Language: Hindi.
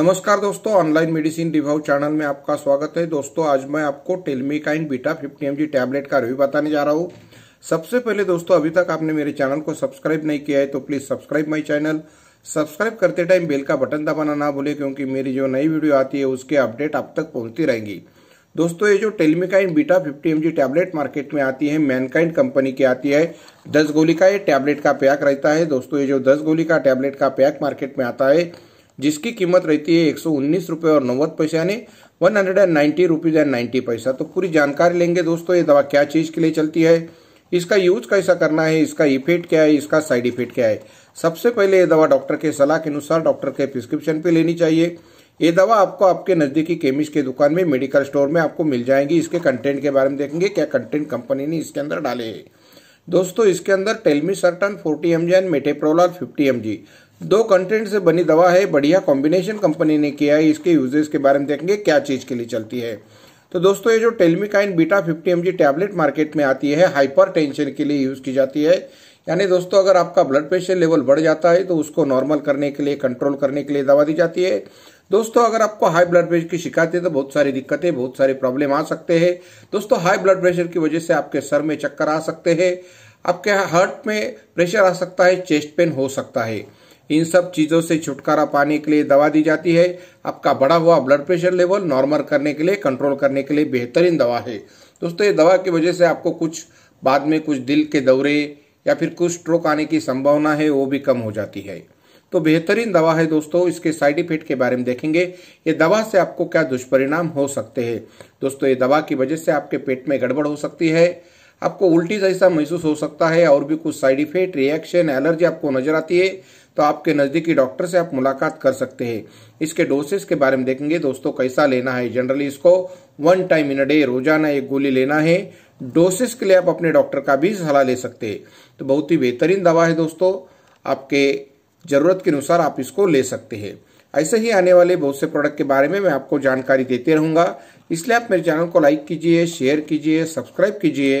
नमस्कार दोस्तों ऑनलाइन मेडिसिन रिव्यू चैनल में आपका स्वागत है दोस्तों आज मैं आपको टेलमिकाइन बीटा 50 एमजी टैबलेट का रिव्यू बताने जा रहा हूँ सबसे पहले दोस्तों अभी तक आपने मेरे चैनल को सब्सक्राइब नहीं किया है तो please subscribe my channel subscribe करते टाइम बेल का बटन दबाना ना भूले क्योंकि मेरी जो नई वीडियो आती है उसके अपडेट आप तक पहुंचती रहेंगी दोस्तों ये जो Telmikind beta 50 MG tablet market में आती है मैनकाइंड कंपनी की आती है दस गोली का ये टैबलेट का पैक रहता है दोस्तों ये जो दस गोली का टैबलेट का पैक मार्केट में आता है जिसकी कीमत रहती है एक सौ उन्नीस और नव्वद पैसे यानी one hundred and ninety rupees and ninety paisa तो पूरी जानकारी लेंगे दोस्तों ये दवा क्या चीज़ के लिए चलती है इसका यूज कैसा करना है इसका इफेक्ट क्या है इसका साइड इफेक्ट क्या है सबसे पहले ये दवा डॉक्टर के सलाह के अनुसार डॉक्टर के प्रिस्क्रिप्शन पे लेनी चाहिए ये दवा आपको आपके नज़दीकी केमिस्ट की दुकान में मेडिकल स्टोर में आपको मिल जाएंगी इसके कंटेंट के बारे में देखेंगे क्या कंटेंट कंपनी ने इसके अंदर डाले है दोस्तों इसके अंदर telmisartan forty M G and metoprolol fifty M G दो कंटेंट से बनी दवा है बढ़िया कॉम्बिनेशन कंपनी ने किया है इसके यूजेस के बारे में देखेंगे क्या चीज़ के लिए चलती है तो दोस्तों ये जो Telmikind beta 50 M tablet market में आती है हाइपर टेंशन के लिए यूज़ की जाती है यानी दोस्तों अगर आपका ब्लड प्रेशर लेवल बढ़ जाता है तो उसको नॉर्मल करने के लिए कंट्रोल करने के लिए दवा दी जाती है दोस्तों अगर आपको हाई ब्लड प्रेशर की शिकायत है तो बहुत सारी दिक्कतें बहुत सारे प्रॉब्लम आ सकते हैं दोस्तों हाई ब्लड प्रेशर की वजह से आपके सर में चक्कर आ सकते हैं आपके हार्ट में प्रेशर आ सकता है चेस्ट पेन हो सकता है इन सब चीजों से छुटकारा पाने के लिए दवा दी जाती है आपका बढ़ा हुआ ब्लड प्रेशर लेवल नॉर्मल करने के लिए कंट्रोल करने के लिए बेहतरीन दवा है दोस्तों ये दवा की वजह से आपको कुछ बाद में कुछ दिल के दौरे या फिर कुछ स्ट्रोक आने की संभावना है वो भी कम हो जाती है तो बेहतरीन दवा है दोस्तों इसके साइड इफेक्ट के बारे में देखेंगे ये दवा से आपको क्या दुष्परिणाम हो सकते हैं दोस्तों ये दवा की वजह से आपके पेट में गड़बड़ हो सकती है आपको उल्टी जैसा महसूस हो सकता है और भी कुछ साइड इफेक्ट रिएक्शन एलर्जी आपको नजर आती है तो आपके नज़दीकी डॉक्टर से आप मुलाकात कर सकते हैं इसके डोसेस के बारे में देखेंगे दोस्तों कैसा लेना है जनरली इसको one time in a day रोजाना एक गोली लेना है डोसेस के लिए आप अपने डॉक्टर का भी सलाह ले सकते हैं तो बहुत ही बेहतरीन दवा है दोस्तों आपके ज़रूरत के अनुसार आप इसको ले सकते हैं ऐसे ही आने वाले बहुत से प्रोडक्ट के बारे में मैं आपको जानकारी देते रहूंगा इसलिए आप मेरे चैनल को लाइक कीजिए शेयर कीजिए सब्सक्राइब कीजिए